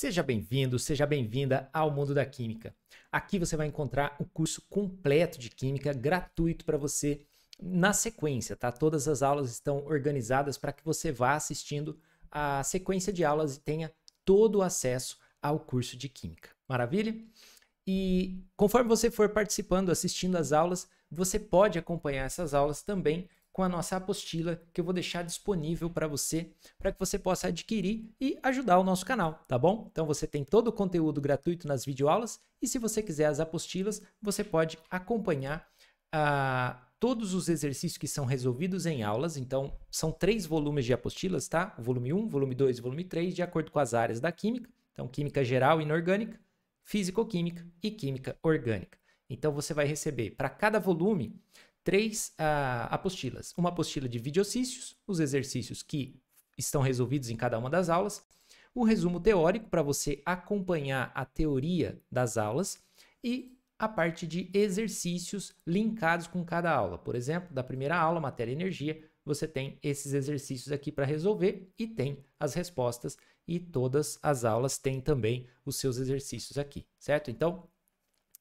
Seja bem-vindo, seja bem-vinda ao mundo da química. Aqui você vai encontrar o curso completo de química gratuito para você na sequência, tá? Todas as aulas estão organizadas para que você vá assistindo a sequência de aulas e tenha todo o acesso ao curso de química. Maravilha? E conforme você for participando, assistindo às aulas, você pode acompanhar essas aulas também com a nossa apostila que eu vou deixar disponível para você, para que você possa adquirir e ajudar o nosso canal, tá bom? Então você tem todo o conteúdo gratuito nas videoaulas e se você quiser as apostilas, você pode acompanhar a ah, todos os exercícios que são resolvidos em aulas, então são três volumes de apostilas, tá? volume 1, volume 2 e volume 3, de acordo com as áreas da química, então química geral e inorgânica, físico-química e química orgânica. Então você vai receber para cada volume três ah, apostilas. Uma apostila de videocícios, os exercícios que estão resolvidos em cada uma das aulas, o resumo teórico para você acompanhar a teoria das aulas e a parte de exercícios linkados com cada aula. Por exemplo, da primeira aula, matéria e energia, você tem esses exercícios aqui para resolver e tem as respostas e todas as aulas têm também os seus exercícios aqui, certo? Então,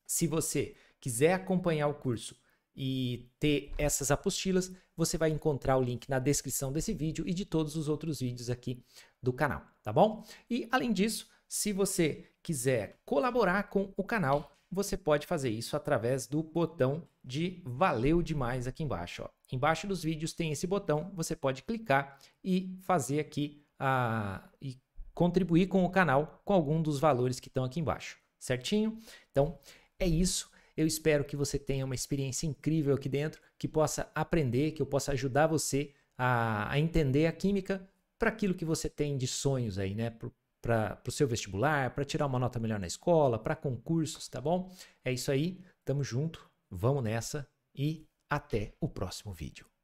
se você quiser acompanhar o curso e ter essas apostilas, você vai encontrar o link na descrição desse vídeo e de todos os outros vídeos aqui do canal, tá bom? E além disso, se você quiser colaborar com o canal, você pode fazer isso através do botão de valeu demais aqui embaixo. Ó. Embaixo dos vídeos tem esse botão, você pode clicar e fazer aqui a e contribuir com o canal com algum dos valores que estão aqui embaixo, certinho? Então é isso. Eu espero que você tenha uma experiência incrível aqui dentro, que possa aprender, que eu possa ajudar você a, a entender a química para aquilo que você tem de sonhos aí, né? Para o seu vestibular, para tirar uma nota melhor na escola, para concursos, tá bom? É isso aí, tamo junto, vamos nessa e até o próximo vídeo.